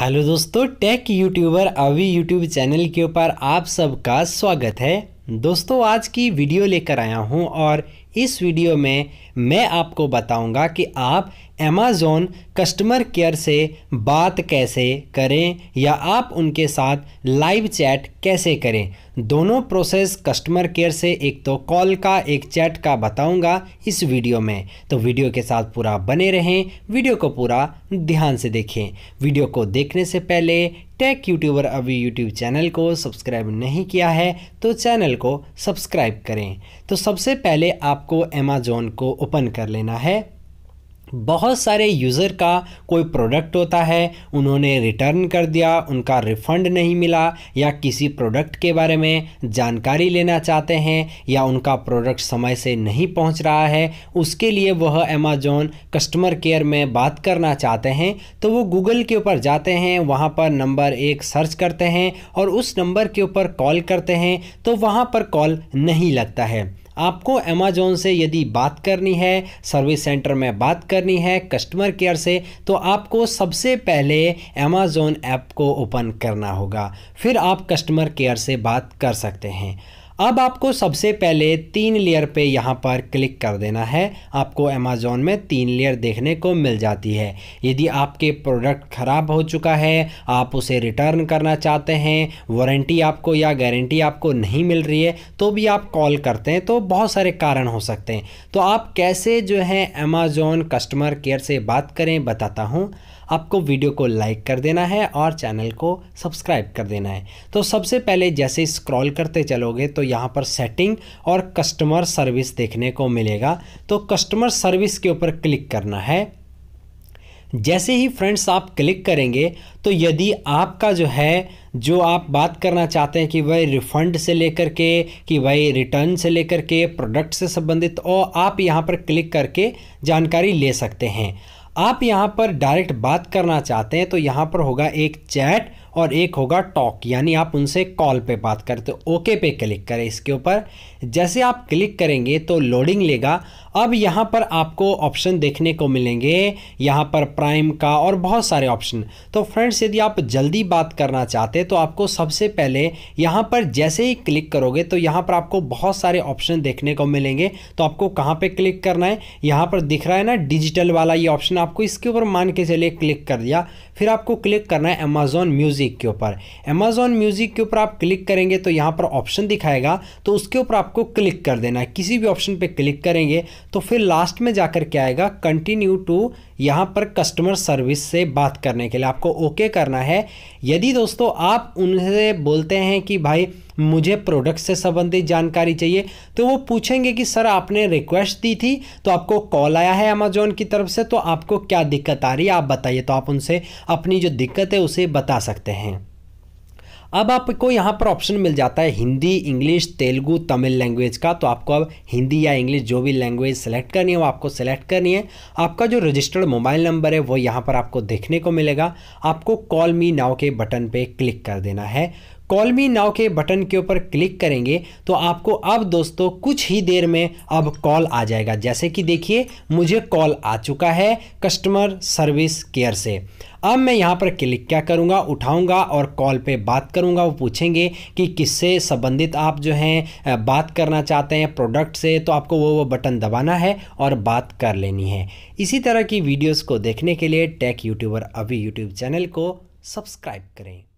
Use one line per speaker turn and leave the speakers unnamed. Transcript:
hello दोस्तों tech YouTuber Abhi YouTube channel के ऊपर आप सबका स्वागत है दोस्तों आज की वीडियो लेकर आया हूं और इस वीडियो में मैं आपको बताऊंगा कि आप अमेज़ोन कस्टमर केयर से बात कैसे करें या आप उनके साथ लाइव चैट कैसे करें दोनों प्रोसेस कस्टमर केयर से एक तो कॉल का एक चैट का बताऊंगा इस वीडियो में तो वीडियो के साथ पूरा बने रहें वीडियो को पूरा ध्यान से देखें वीडियो को देखने से पहले tech YouTuber Abhi YouTube channel को सब्सक्राइब नहीं किया है तो चैनल को सब्सक्राइब करें तो सबसे पहले आप आपको अमेज़ोन को ओपन कर लेना है बहुत सारे यूज़र का कोई प्रोडक्ट होता है उन्होंने रिटर्न कर दिया उनका रिफ़ंड नहीं मिला या किसी प्रोडक्ट के बारे में जानकारी लेना चाहते हैं या उनका प्रोडक्ट समय से नहीं पहुंच रहा है उसके लिए वह अमेज़ोन कस्टमर केयर में बात करना चाहते हैं तो वो गूगल के ऊपर जाते हैं वहाँ पर नंबर एक सर्च करते हैं और उस नंबर के ऊपर कॉल करते हैं तो वहाँ पर कॉल नहीं लगता है आपको अमेजोन से यदि बात करनी है सर्विस सेंटर में बात करनी है कस्टमर केयर से तो आपको सबसे पहले अमेज़ोन ऐप को ओपन करना होगा फिर आप कस्टमर केयर से बात कर सकते हैं अब आपको सबसे पहले तीन लेयर पे यहाँ पर क्लिक कर देना है आपको अमेज़ोन में तीन लेयर देखने को मिल जाती है यदि आपके प्रोडक्ट ख़राब हो चुका है आप उसे रिटर्न करना चाहते हैं वारंटी आपको या गारंटी आपको नहीं मिल रही है तो भी आप कॉल करते हैं तो बहुत सारे कारण हो सकते हैं तो आप कैसे जो है अमेज़ोन कस्टमर केयर से बात करें बताता हूँ आपको वीडियो को लाइक कर देना है और चैनल को सब्सक्राइब कर देना है तो सबसे पहले जैसे स्क्रॉल करते चलोगे तो यहाँ पर सेटिंग और कस्टमर सर्विस देखने को मिलेगा तो कस्टमर सर्विस के ऊपर क्लिक करना है जैसे ही फ्रेंड्स आप क्लिक करेंगे तो यदि आपका जो है जो आप बात करना चाहते हैं कि भाई रिफ़ंड से लेकर के कि भाई रिटर्न से लेकर के प्रोडक्ट से संबंधित और आप यहाँ पर क्लिक करके जानकारी ले सकते हैं आप यहाँ पर डायरेक्ट बात करना चाहते हैं तो यहाँ पर होगा एक चैट और एक होगा टॉक यानी आप उनसे कॉल पे बात करते हो ओके पे क्लिक करें इसके ऊपर जैसे आप क्लिक करेंगे तो लोडिंग लेगा अब यहाँ पर आपको ऑप्शन देखने को मिलेंगे यहाँ पर प्राइम का और बहुत सारे ऑप्शन तो फ्रेंड्स यदि आप जल्दी बात करना चाहते तो आपको सबसे पहले यहाँ पर जैसे ही क्लिक करोगे तो यहाँ पर आपको बहुत सारे ऑप्शन देखने को मिलेंगे तो आपको कहाँ पर क्लिक करना है यहाँ पर दिख रहा है ना डिजिटल वाला ये ऑप्शन आपको इसके ऊपर मान के चलिए क्लिक कर दिया फिर आपको क्लिक करना है अमेजोन म्यूजिक म्यूज़िक के ऊपर एमेजॉन म्यूज़िक के ऊपर आप क्लिक करेंगे तो यहाँ पर ऑप्शन दिखाएगा तो उसके ऊपर आपको क्लिक कर देना है किसी भी ऑप्शन पर क्लिक करेंगे तो फिर लास्ट में जाकर के आएगा कंटिन्यू टू यहाँ पर कस्टमर सर्विस से बात करने के लिए आपको ओके करना है यदि दोस्तों आप उनसे बोलते हैं कि भाई मुझे प्रोडक्ट से संबंधित जानकारी चाहिए तो वो पूछेंगे कि सर आपने रिक्वेस्ट दी थी तो आपको कॉल आया है अमेजोन की तरफ से तो आपको क्या दिक्कत आ रही है आप बताइए तो आप उनसे अपनी जो दिक्कत है उसे बता सकते हैं अब आपको यहाँ पर ऑप्शन मिल जाता है हिंदी इंग्लिश तेलुगू तमिल लैंग्वेज का तो आपको अब हिंदी या इंग्लिश जो भी लैंग्वेज सेलेक्ट करनी है वो आपको सेलेक्ट करनी है आपका जो रजिस्टर्ड मोबाइल नंबर है वो यहाँ पर आपको देखने को मिलेगा आपको कॉल मी नाव के बटन पर क्लिक कर देना है कॉल मी नाव के बटन के ऊपर क्लिक करेंगे तो आपको अब दोस्तों कुछ ही देर में अब कॉल आ जाएगा जैसे कि देखिए मुझे कॉल आ चुका है कस्टमर सर्विस केयर से अब मैं यहाँ पर क्लिक क्या करूँगा उठाऊँगा और कॉल पे बात करूँगा वो पूछेंगे कि किससे संबंधित आप जो हैं बात करना चाहते हैं प्रोडक्ट से तो आपको वो वो बटन दबाना है और बात कर लेनी है इसी तरह की वीडियोस को देखने के लिए tech YouTuber Abhi YouTube channel को सब्सक्राइब करें